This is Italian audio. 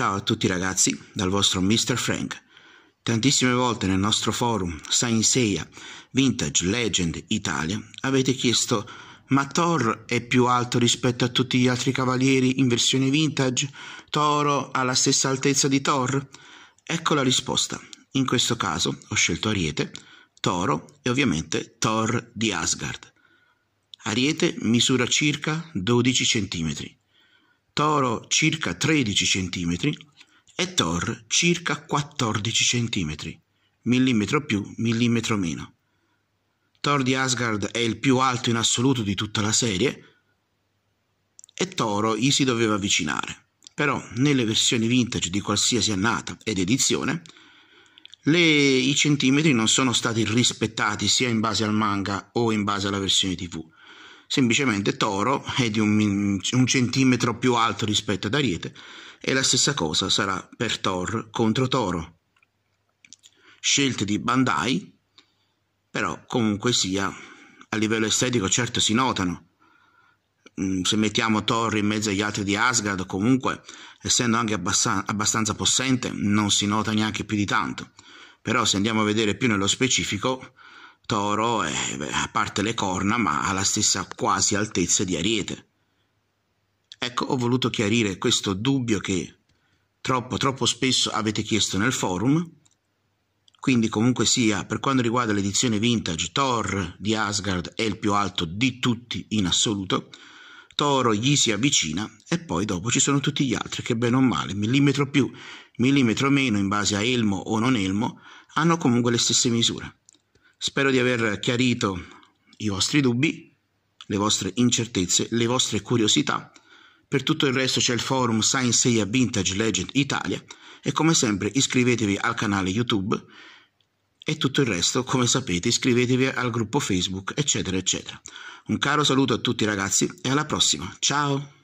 Ciao a tutti ragazzi, dal vostro Mr. Frank. Tantissime volte nel nostro forum Sainseia Vintage Legend Italia avete chiesto ma Thor è più alto rispetto a tutti gli altri cavalieri in versione vintage? Toro ha la stessa altezza di Thor? Ecco la risposta. In questo caso ho scelto Ariete, Toro e ovviamente Thor di Asgard. Ariete misura circa 12 cm Toro circa 13 cm e Thor circa 14 cm, millimetro più, millimetro meno. Thor di Asgard è il più alto in assoluto di tutta la serie e Toro gli si doveva avvicinare. Però nelle versioni vintage di qualsiasi annata ed edizione le, i centimetri non sono stati rispettati sia in base al manga o in base alla versione tv semplicemente Toro è di un, un centimetro più alto rispetto ad Ariete e la stessa cosa sarà per Thor contro Toro. Scelte di Bandai, però comunque sia, a livello estetico certo si notano. Mm, se mettiamo Thor in mezzo agli altri di Asgard, comunque, essendo anche abbastanza possente, non si nota neanche più di tanto. Però se andiamo a vedere più nello specifico, toro, è, eh, a parte le corna, ma ha la stessa quasi altezza di Ariete. Ecco, ho voluto chiarire questo dubbio che troppo, troppo spesso avete chiesto nel forum. Quindi, comunque sia, per quanto riguarda l'edizione vintage, Thor di Asgard è il più alto di tutti in assoluto. Toro gli si avvicina e poi dopo ci sono tutti gli altri che bene o male, millimetro più, millimetro meno in base a elmo o non elmo, hanno comunque le stesse misure. Spero di aver chiarito i vostri dubbi, le vostre incertezze, le vostre curiosità. Per tutto il resto c'è il forum Science Seia Vintage Legend Italia e come sempre iscrivetevi al canale YouTube e tutto il resto, come sapete, iscrivetevi al gruppo Facebook, eccetera, eccetera. Un caro saluto a tutti ragazzi e alla prossima. Ciao!